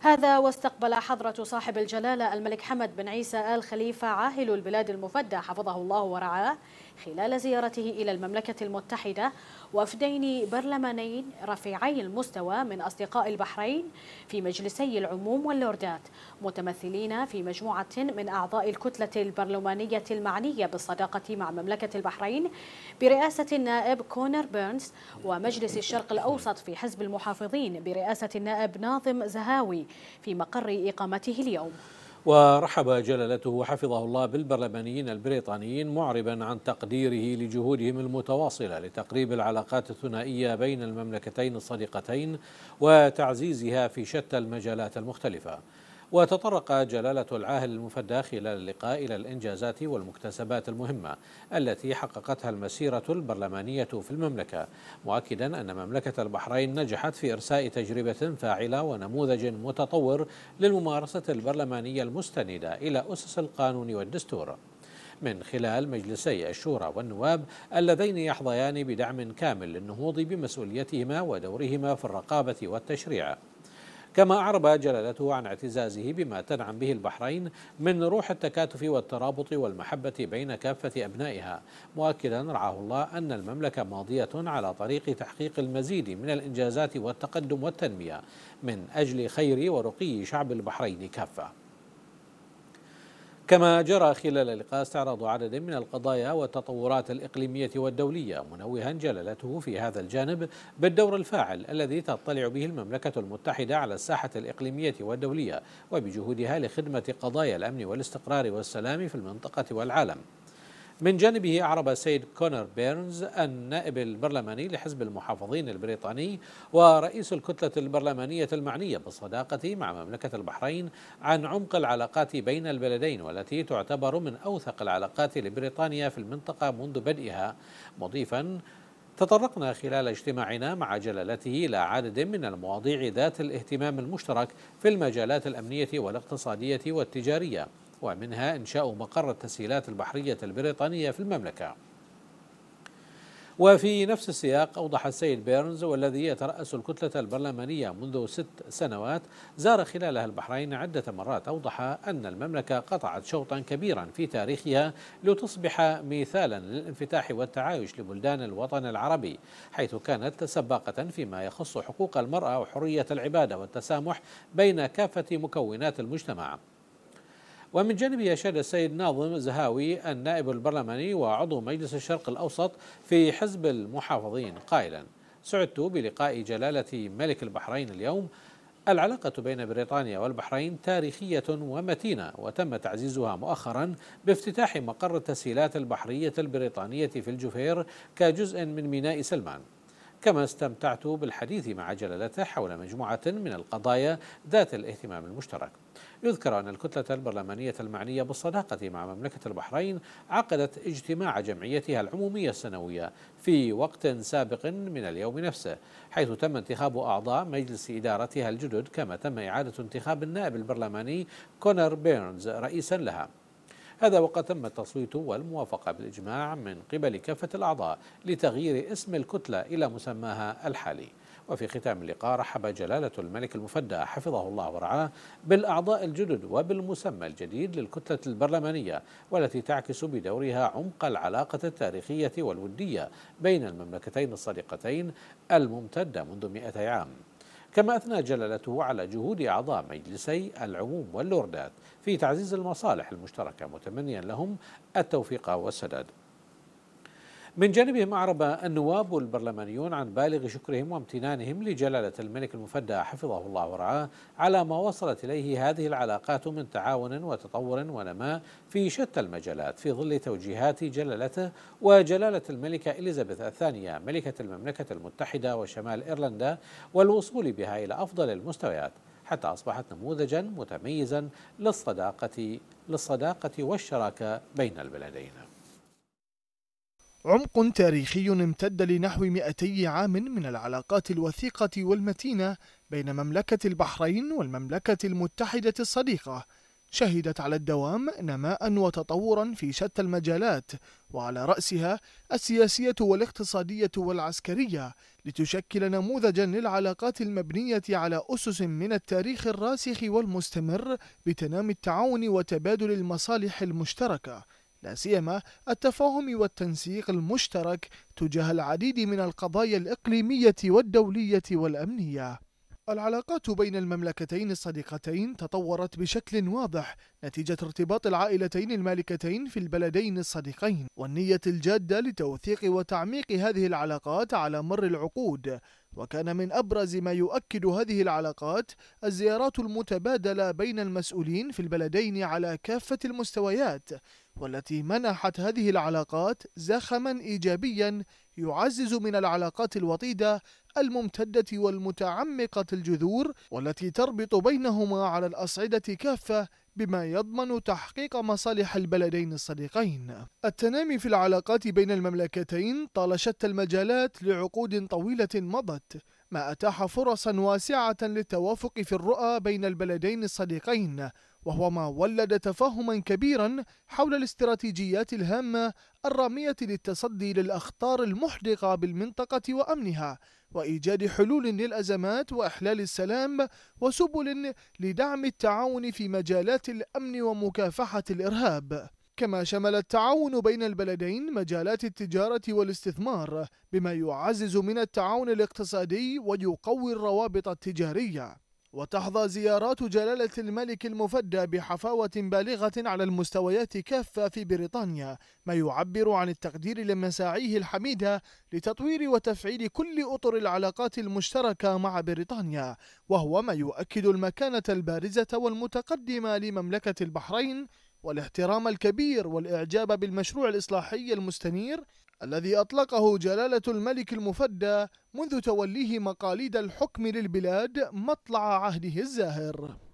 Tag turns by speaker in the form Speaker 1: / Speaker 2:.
Speaker 1: هذا واستقبل حضرة صاحب الجلالة الملك حمد بن عيسى آل خليفة عاهل البلاد المفدى حفظه الله ورعاه خلال زيارته إلى المملكة المتحدة وفدين برلمانين رفيعي المستوى من أصدقاء البحرين في مجلسي العموم واللوردات متمثلين في مجموعة من أعضاء الكتلة البرلمانية المعنية بالصداقة مع مملكة البحرين برئاسة النائب كونر بيرنز ومجلس الشرق الأوسط في حزب المحافظين برئاسة النائب ناظم زهاوي في مقر إقامته اليوم
Speaker 2: ورحب جلالته وحفظه الله بالبرلمانيين البريطانيين معربا عن تقديره لجهودهم المتواصلة لتقريب العلاقات الثنائية بين المملكتين الصديقتين وتعزيزها في شتى المجالات المختلفة وتطرق جلالة العاهل المفدى خلال اللقاء إلى الإنجازات والمكتسبات المهمة التي حققتها المسيرة البرلمانية في المملكة مؤكدا أن مملكة البحرين نجحت في إرساء تجربة فاعلة ونموذج متطور للممارسة البرلمانية المستندة إلى أسس القانون والدستور من خلال مجلسي الشورى والنواب اللذين يحظيان بدعم كامل للنهوض بمسؤوليتهما ودورهما في الرقابة والتشريع كما أعرب جلالته عن اعتزازه بما تنعم به البحرين من روح التكاتف والترابط والمحبة بين كافة أبنائها مؤكدا رعاه الله أن المملكة ماضية على طريق تحقيق المزيد من الإنجازات والتقدم والتنمية من أجل خير ورقي شعب البحرين كافة كما جرى خلال اللقاء استعرض عدد من القضايا والتطورات الإقليمية والدولية منوها جلالته في هذا الجانب بالدور الفاعل الذي تطلع به المملكة المتحدة على الساحة الإقليمية والدولية وبجهودها لخدمة قضايا الأمن والاستقرار والسلام في المنطقة والعالم من جانبه أعرب سيد كونر بيرنز النائب البرلماني لحزب المحافظين البريطاني ورئيس الكتلة البرلمانية المعنية بالصداقة مع مملكة البحرين عن عمق العلاقات بين البلدين والتي تعتبر من أوثق العلاقات لبريطانيا في المنطقة منذ بدئها مضيفا تطرقنا خلال اجتماعنا مع جلالته إلى عدد من المواضيع ذات الاهتمام المشترك في المجالات الأمنية والاقتصادية والتجارية ومنها إنشاء مقر التسهيلات البحرية البريطانية في المملكة وفي نفس السياق أوضح السيد بيرنز والذي يترأس الكتلة البرلمانية منذ ست سنوات زار خلالها البحرين عدة مرات أوضح أن المملكة قطعت شوطا كبيرا في تاريخها لتصبح مثالا للانفتاح والتعايش لبلدان الوطن العربي حيث كانت سباقة فيما يخص حقوق المرأة وحرية العبادة والتسامح بين كافة مكونات المجتمع ومن جانبه أشاد السيد ناظم زهاوي النائب البرلماني وعضو مجلس الشرق الأوسط في حزب المحافظين قائلا سعدت بلقاء جلالة ملك البحرين اليوم العلاقة بين بريطانيا والبحرين تاريخية ومتينة وتم تعزيزها مؤخرا بافتتاح مقر التسهيلات البحرية البريطانية في الجفير كجزء من ميناء سلمان كما استمتعت بالحديث مع جلالته حول مجموعة من القضايا ذات الاهتمام المشترك يذكر أن الكتلة البرلمانية المعنية بالصداقة مع مملكة البحرين عقدت اجتماع جمعيتها العمومية السنوية في وقت سابق من اليوم نفسه حيث تم انتخاب أعضاء مجلس إدارتها الجدد كما تم إعادة انتخاب النائب البرلماني كونر بيرنز رئيسا لها هذا وقد تم التصويت والموافقة بالإجماع من قبل كافة الأعضاء لتغيير اسم الكتلة إلى مسماها الحالي وفي ختام اللقاء رحب جلالة الملك المفدى حفظه الله ورعاه بالأعضاء الجدد وبالمسمى الجديد للكتلة البرلمانية والتي تعكس بدورها عمق العلاقة التاريخية والودية بين المملكتين الصديقتين الممتدة منذ مئتي عام كما أثنى جلالته على جهود أعضاء مجلسي العموم واللوردات في تعزيز المصالح المشتركة متمنيا لهم التوفيق والسداد من جانبهم أعرب النواب والبرلمانيون عن بالغ شكرهم وامتنانهم لجلالة الملك المفدى حفظه الله ورعاه على ما وصلت إليه هذه العلاقات من تعاون وتطور ونماء في شتى المجالات في ظل توجيهات جلالته وجلالة الملكة إليزابيث الثانية ملكة المملكة المتحدة وشمال إيرلندا والوصول بها إلى أفضل المستويات حتى أصبحت نموذجا متميزا للصداقة للصداقة والشراكة بين البلدين
Speaker 1: عمق تاريخي امتد لنحو 200 عام من العلاقات الوثيقة والمتينة بين مملكة البحرين والمملكة المتحدة الصديقة شهدت على الدوام نماء وتطورا في شتى المجالات وعلى رأسها السياسية والاقتصادية والعسكرية لتشكل نموذجا للعلاقات المبنية على أسس من التاريخ الراسخ والمستمر بتنامي التعاون وتبادل المصالح المشتركة لا سيما التفاهم والتنسيق المشترك تجاه العديد من القضايا الإقليمية والدولية والأمنية. العلاقات بين المملكتين الصديقتين تطورت بشكل واضح نتيجة ارتباط العائلتين المالكتين في البلدين الصديقين والنية الجادة لتوثيق وتعميق هذه العلاقات على مر العقود وكان من أبرز ما يؤكد هذه العلاقات الزيارات المتبادلة بين المسؤولين في البلدين على كافة المستويات والتي منحت هذه العلاقات زخما إيجابيا يعزز من العلاقات الوطيدة الممتدة والمتعمقة الجذور والتي تربط بينهما على الأصعدة كافة بما يضمن تحقيق مصالح البلدين الصديقين. التنامي في العلاقات بين المملكتين طال شتى المجالات لعقود طويلة مضت، ما أتاح فرصا واسعة للتوافق في الرؤى بين البلدين الصديقين وهو ما ولد تفهما كبيرا حول الاستراتيجيات الهامة الرامية للتصدي للأخطار المحدقة بالمنطقة وأمنها وإيجاد حلول للأزمات وإحلال السلام وسبل لدعم التعاون في مجالات الأمن ومكافحة الإرهاب كما شمل التعاون بين البلدين مجالات التجارة والاستثمار بما يعزز من التعاون الاقتصادي ويقوي الروابط التجارية وتحظى زيارات جلالة الملك المفدى بحفاوة بالغة على المستويات كافة في بريطانيا ما يعبر عن التقدير لمساعيه الحميدة لتطوير وتفعيل كل أطر العلاقات المشتركة مع بريطانيا وهو ما يؤكد المكانة البارزة والمتقدمة لمملكة البحرين والاحترام الكبير والإعجاب بالمشروع الإصلاحي المستنير الذي أطلقه جلالة الملك المفدى منذ توليه مقاليد الحكم للبلاد مطلع عهده الزاهر